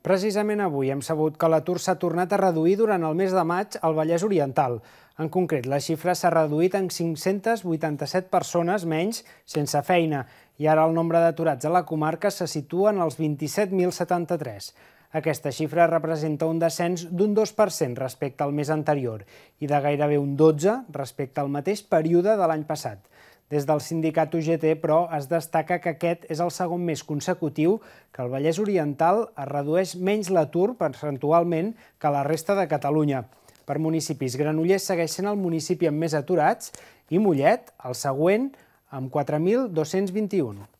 Precisament avui hem sabut que l'atur s'ha tornat a reduir durant el mes de maig al Vallès Oriental. En concret, la xifra s'ha reduït en 587 persones menys sense feina i ara el nombre d'aturats a la comarca se situa en els 27.073. Aquesta xifra representa un descens d'un 2% respecte al mes anterior i de gairebé un 12% respecte al mateix període de l'any passat. Des del sindicat UGT, però, es destaca que aquest és el segon mes consecutiu que el Vallès Oriental es redueix menys l'atur percentualment que la resta de Catalunya. Per municipis, Granollers segueix sent el municipi amb més aturats i Mollet, el següent, amb 4.221.